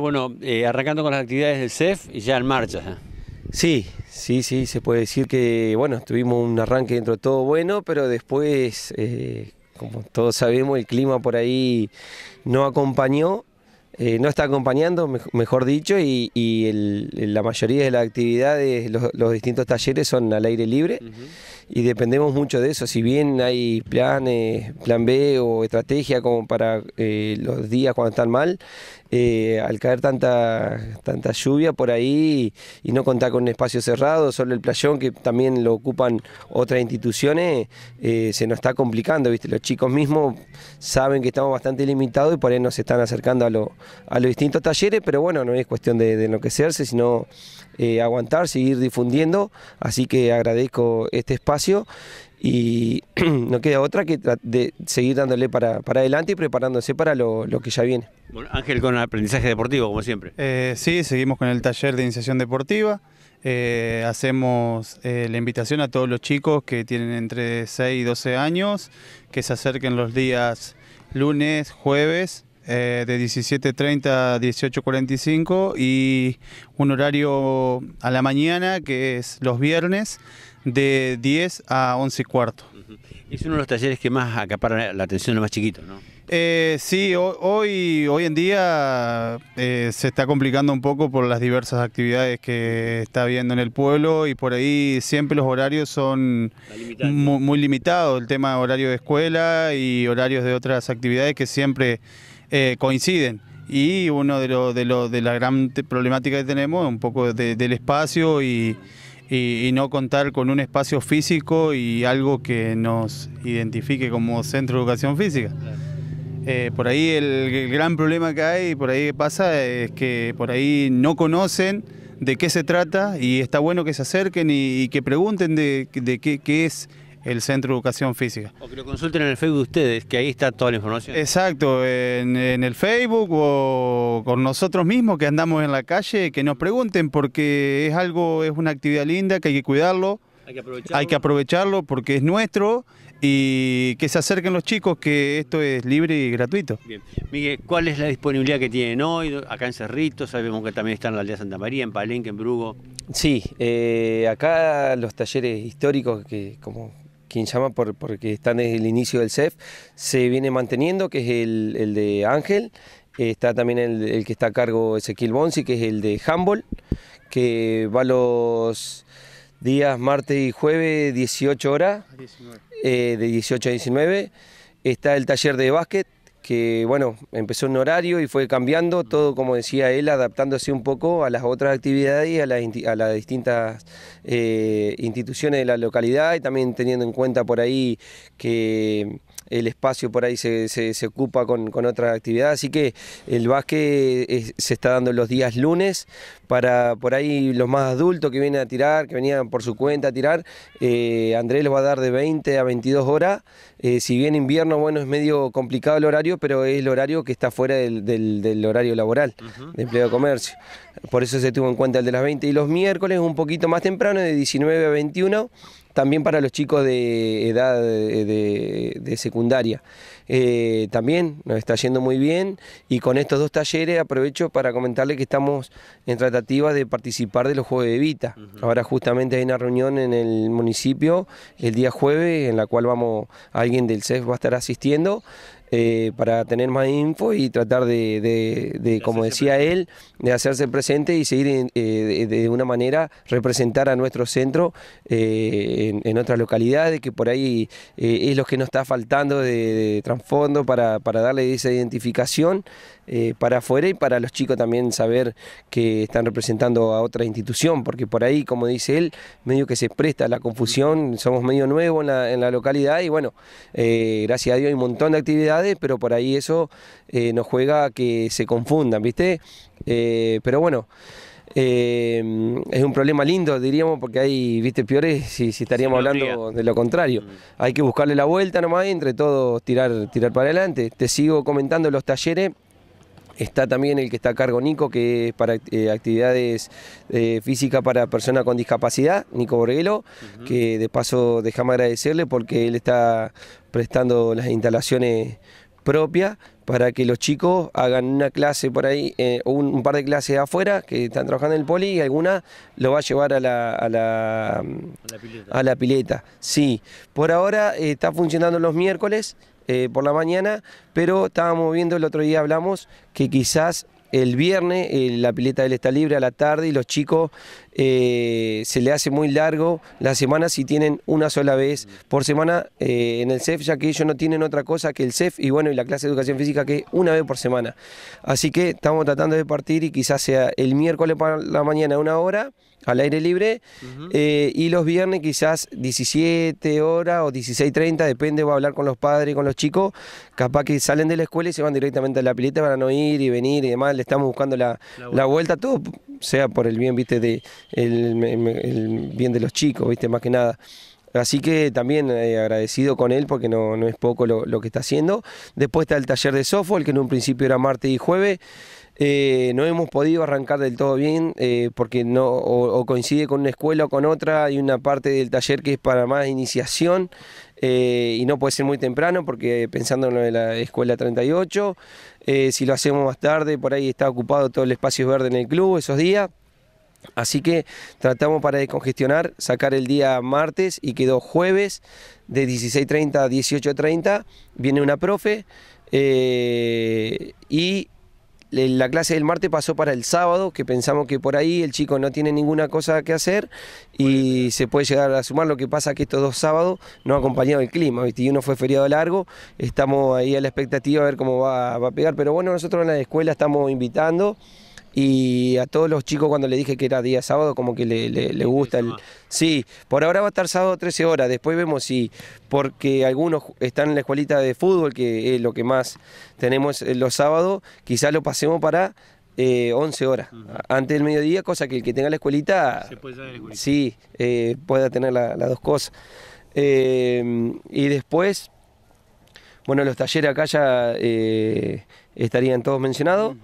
Bueno, eh, arrancando con las actividades del CEF y ya en marcha. ¿eh? Sí, sí, sí, se puede decir que, bueno, tuvimos un arranque dentro de todo bueno, pero después, eh, como todos sabemos, el clima por ahí no acompañó, no está acompañando, mejor dicho, y, la mayoría de las actividades, los, distintos talleres son al aire libre y dependemos mucho de eso. Si bien hay planes, plan B o estrategia como para eh, los días cuando están mal, eh, al caer tanta, tanta lluvia por ahí y, no contar con un espacio cerrado, solo el playón que también lo ocupan otras instituciones, eh, se nos está complicando, ¿viste? Los chicos mismos saben que estamos bastante limitados y por ahí nos están acercando a, a los distintos talleres, pero bueno, no es cuestión de, de enloquecerse, sino aguantar, seguir difundiendo. Así que agradezco este espacio y no queda otra que de seguir dándole para, adelante y preparándose para lo, que ya viene. Ángel, con aprendizaje deportivo, como siempre. Eh, sí, seguimos con el taller de iniciación deportiva. Eh, hacemos eh, la invitación a todos los chicos que tienen entre 6 y 12 años que se acerquen los días lunes, jueves eh, de 17.30 a 18.45 y un horario a la mañana que es los viernes de 10 a 11 y cuarto. Es uno de los talleres que más acaparan la atención de los más chiquitos, ¿no? Eh, sí, hoy, hoy en día eh, se está complicando un poco por las diversas actividades que está habiendo en el pueblo y por ahí siempre los horarios son muy, muy limitados, el tema de horario de escuela y horarios de otras actividades que siempre eh, coinciden. Y uno de, lo, de, lo, de la gran problemática que tenemos es un poco del espacio y, no contar con un espacio físico y algo que nos identifique como centro de educación física. Eh, por ahí el, gran problema que hay, por ahí que pasa, es que por ahí no conocen de qué se trata y está bueno que se acerquen y, que pregunten de, qué, qué, es el Centro de Educación Física. O que lo consulten en el Facebook de ustedes, que ahí está toda la información. Exacto, en, el Facebook o con nosotros mismos que andamos en la calle, que nos pregunten porque es algo, es una actividad linda que hay que cuidarlo. Hay que, aprovecharlo. porque es nuestro y que se acerquen los chicos que esto es libre y gratuito. Bien. Miguel, ¿cuál es la disponibilidad que tienen hoy? Acá en Cerrito, sabemos que también están en la aldea Santa María, en Palenque, en Brugo. Sí, eh, acá los talleres históricos que como llama por, porque están desde el inicio del CEF, se viene manteniendo, que es el, de Ángel, está también el, que está a cargo Ezequiel Bonsi, que es el de Humboldt, que va los días martes y jueves 18 horas, eh, de 18 a 19. Está el taller de básquet, que bueno, empezó un horario y fue cambiando, todo como decía él, adaptándose un poco a las otras actividades y a las, distintas eh, instituciones de la localidad y también teniendo en cuenta por ahí que el espacio por ahí se, ocupa con, con, otra actividad, así que el básquet se está dando los días lunes para por ahí los más adultos que vienen a tirar, que venían por su cuenta a tirar, eh, Andrés los va a dar de 20 a 22 horas, eh, si bien invierno, bueno, es medio complicado el horario, pero es el horario que está fuera del, horario laboral, de empleo de comercio, por eso se tuvo en cuenta el de las 20 y los miércoles un poquito más temprano, de 19 a 21, también para los chicos de edad de, secundaria. Eh, también nos está yendo muy bien y con estos dos talleres aprovecho para comentarles que estamos en tratativas de participar de los Juegos de Vita. Ahora justamente hay una reunión en el municipio el día jueves en la cual vamos, alguien del CEF va a estar asistiendo eh, para tener más info y tratar de, como decía él, de hacerse presente y seguir eh, de, una manera representar a nuestro centro eh, en, otras localidades, que por ahí es lo que nos está faltando de, trasfondo para, para, darle esa identificación para afuera y para los chicos también saber que están representando a otra institución, porque por ahí, como dice él, medio que se presta la confusión, somos medio nuevos en la, en la localidad y bueno, gracias a Dios hay un montón de actividades pero por ahí eso eh, nos juega a que se confundan, ¿viste? Eh, pero bueno. Eh, es un problema lindo, diríamos, porque hay, viste, peores si, estaríamos hablando de lo contrario. Mm. Hay que buscarle la vuelta nomás entre todos tirar, tirar para adelante. Te sigo comentando los talleres Está también el que está a cargo Nico, que es para eh, actividades eh, físicas para personas con discapacidad, Nico Borguelo, que de paso dejamos agradecerle porque él está prestando las instalaciones propia para que los chicos hagan una clase por ahí, eh, un, par de clases afuera que están trabajando en el poli y alguna lo va a llevar a la, a la, pileta. Sí, por ahora eh, está funcionando los miércoles eh, por la mañana, pero estábamos viendo, el otro día hablamos, que quizás el viernes, eh, la pileta él está libre a la tarde y los chicos eh, se le hace muy largo la semana si tienen una sola vez por semana eh, en el CEF, ya que ellos no tienen otra cosa que el CEF y bueno, y la clase de educación física que es una vez por semana. Así que estamos tratando de partir y quizás sea el miércoles para la mañana una hora al aire libre y los viernes quizás 17 horas o 16.30, depende, voy a hablar con los padres, y con los chicos, capaz que salen de la escuela y se van directamente a la pileta para no ir y venir y demás le estamos buscando la, vuelta. todo sea por el bien, viste, de el, bien de los chicos, viste, más que nada. Así que también eh, agradecido con él porque no, es poco lo, que está haciendo. Después está el taller de software que en un principio era martes y jueves. Eh, no hemos podido arrancar del todo bien eh, porque no coincide con una escuela o con otra. Y una parte del taller que es para más iniciación eh, y no puede ser muy temprano porque pensando en de la escuela 38, eh, si lo hacemos más tarde, por ahí está ocupado todo el espacio verde en el club esos días. Así que tratamos para descongestionar, sacar el día martes y quedó jueves de 16.30 a 18.30, viene una profe eh, y la clase del martes pasó para el sábado, que pensamos que por ahí el chico no tiene ninguna cosa que hacer y se puede llegar a sumar. Lo que pasa que estos dos sábados no ha acompañado el clima, ¿viste? y uno fue feriado largo, estamos ahí a la expectativa a ver cómo va a pegar. Pero bueno, nosotros en la escuela estamos invitando. Y a todos los chicos cuando le dije que era día sábado, como que le, gusta el... Sí, por ahora va a estar sábado 13 horas, después vemos si, porque algunos están en la escuelita de fútbol, que es lo que más tenemos eh, los sábados, quizás lo pasemos para 11 eh, horas, antes del mediodía, cosa que el que tenga la escuelita, sí, eh, pueda tener las dos cosas. Em, y después, bueno, los talleres acá ya estarían todos mencionados.